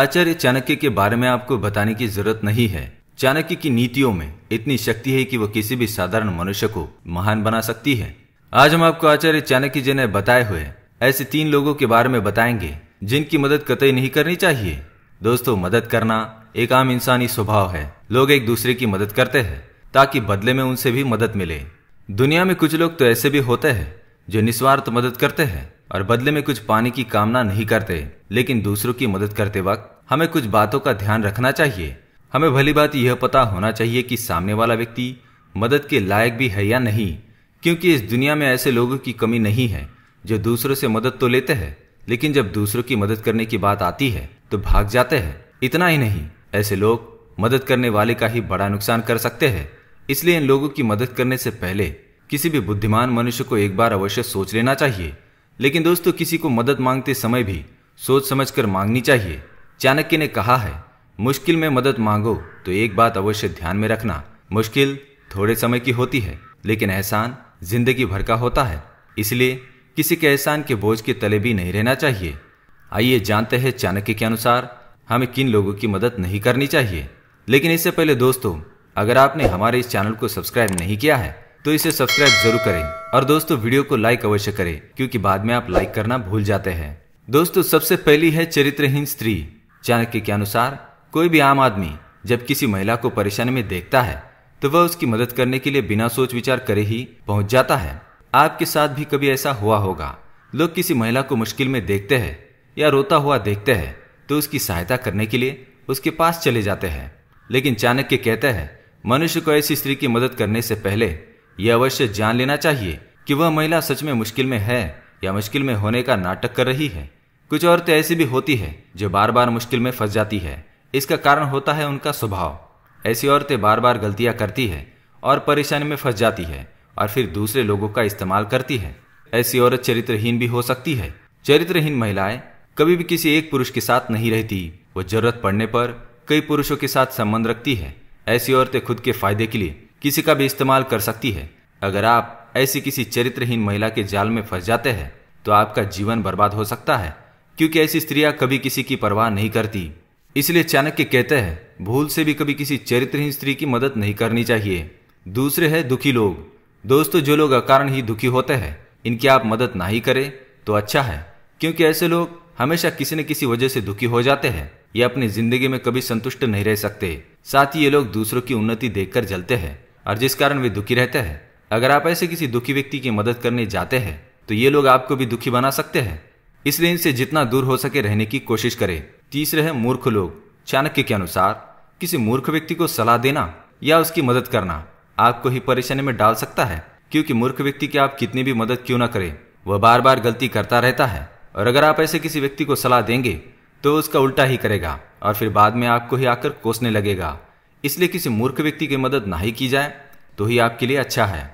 आचार्य चाणक्य के बारे में आपको बताने की जरूरत नहीं है चाणक्य की नीतियों में इतनी शक्ति है कि वह किसी भी साधारण मनुष्य को महान बना सकती है आज हम आपको आचार्य चाणक्य जी ने बताए हुए ऐसे तीन लोगों के बारे में बताएंगे जिनकी मदद कतई नहीं करनी चाहिए दोस्तों मदद करना एक आम इंसानी स्वभाव है लोग एक दूसरे की मदद करते हैं ताकि बदले में उनसे भी मदद मिले दुनिया में कुछ लोग तो ऐसे भी होते हैं जो निस्वार्थ मदद करते हैं और बदले में कुछ पाने की कामना नहीं करते लेकिन दूसरों की मदद करते वक्त हमें कुछ बातों का ध्यान रखना चाहिए हमें भली बात यह पता होना चाहिए कि सामने वाला व्यक्ति मदद के लायक भी है या नहीं क्योंकि इस दुनिया में ऐसे लोगों की कमी नहीं है जो दूसरों से मदद तो लेते हैं लेकिन जब दूसरों की मदद करने की बात आती है तो भाग जाते हैं इतना ही नहीं ऐसे लोग मदद करने वाले का ही बड़ा नुकसान कर सकते हैं इसलिए इन लोगों की मदद करने से पहले किसी भी बुद्धिमान मनुष्य को एक बार अवश्य सोच लेना चाहिए लेकिन दोस्तों किसी को मदद मांगते समय भी सोच समझकर मांगनी चाहिए चाणक्य ने कहा है मुश्किल में मदद मांगो तो एक बात अवश्य ध्यान में रखना मुश्किल थोड़े समय की होती है लेकिन एहसान जिंदगी भर का होता है इसलिए किसी के एहसान के बोझ के तले भी नहीं रहना चाहिए आइए जानते हैं चाणक्य के अनुसार हमें किन लोगों की मदद नहीं करनी चाहिए लेकिन इससे पहले दोस्तों अगर आपने हमारे इस चैनल को सब्सक्राइब नहीं किया है तो इसे सब्सक्राइब जरूर करें और दोस्तों वीडियो को लाइक अवश्य करें क्योंकि बाद में आप लाइक करना भूल जाते हैं दोस्तों सबसे पहली है चरित्रहीन स्त्री चाणक्य के अनुसार कोई भी आम आदमी जब किसी महिला को परेशानी में देखता है तो वह उसकी मदद करने के लिए बिना सोच विचार करे ही पहुंच जाता है आपके साथ भी कभी ऐसा हुआ होगा लोग किसी महिला को मुश्किल में देखते हैं या रोता हुआ देखते हैं तो उसकी सहायता करने के लिए उसके पास चले जाते हैं लेकिन चाणक्य कहते हैं मनुष्य को ऐसी स्त्री की मदद करने से पहले यह अवश्य जान लेना चाहिए कि वह महिला सच में मुश्किल में है या मुश्किल में होने का नाटक कर रही है कुछ औरतें ऐसी भी होती है जो बार बार मुश्किल में फंस जाती है इसका कारण होता है उनका स्वभाव ऐसी औरतें बार बार गलतियां करती है और परेशानी में फंस जाती है और फिर दूसरे लोगों का इस्तेमाल करती है ऐसी औरत चरित्रहीन भी हो सकती है चरित्रहीन महिलाएं कभी भी किसी एक पुरुष के साथ नहीं रहती वो जरूरत पड़ने पर कई पुरुषों के साथ संबंध रखती है ऐसी औरतें खुद के फायदे के लिए किसी का भी इस्तेमाल कर सकती है अगर आप ऐसी किसी चरित्रहीन महिला के जाल में फंस जाते हैं तो आपका जीवन बर्बाद हो सकता है क्योंकि ऐसी स्त्रियां कभी किसी की परवाह नहीं करती इसलिए चाणक्य कहते हैं भूल से भी कभी किसी चरित्रहीन स्त्री की मदद नहीं करनी चाहिए दूसरे है दुखी लोग दोस्तों जो लोग अकारण ही दुखी होते हैं इनकी आप मदद ना ही करें तो अच्छा है क्योंकि ऐसे लोग हमेशा किसी न किसी वजह से दुखी हो जाते हैं ये अपनी जिंदगी में कभी संतुष्ट नहीं रह सकते साथ ही ये लोग दूसरों की उन्नति देखकर जलते हैं और जिस कारण वे दुखी रहते हैं अगर आप ऐसे किसी दुखी व्यक्ति की मदद करने जाते हैं तो ये लोग आपको भी दुखी बना सकते हैं इसलिए इनसे जितना दूर हो सके रहने की कोशिश करें तीसरे है मूर्ख लोग चाणक्य के अनुसार किसी मूर्ख व्यक्ति को सलाह देना या उसकी मदद करना आपको ही परेशानी में डाल सकता है क्योंकि मूर्ख व्यक्ति की आप कितनी भी मदद क्यों ना करें वह बार बार गलती करता रहता है और अगर आप ऐसे किसी व्यक्ति को सलाह देंगे तो उसका उल्टा ही करेगा और फिर बाद में आपको ही आकर कोसने लगेगा इसलिए किसी मूर्ख व्यक्ति की मदद ना ही की जाए तो ही आपके लिए अच्छा है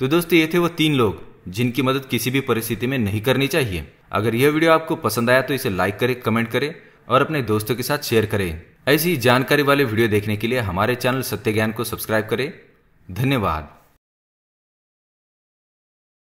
तो दोस्तों ये थे वो तीन लोग जिनकी मदद किसी भी परिस्थिति में नहीं करनी चाहिए अगर यह वीडियो आपको पसंद आया तो इसे लाइक करें कमेंट करें और अपने दोस्तों के साथ शेयर करें ऐसी जानकारी वाले वीडियो देखने के लिए हमारे चैनल सत्य ज्ञान को सब्सक्राइब करें धन्यवाद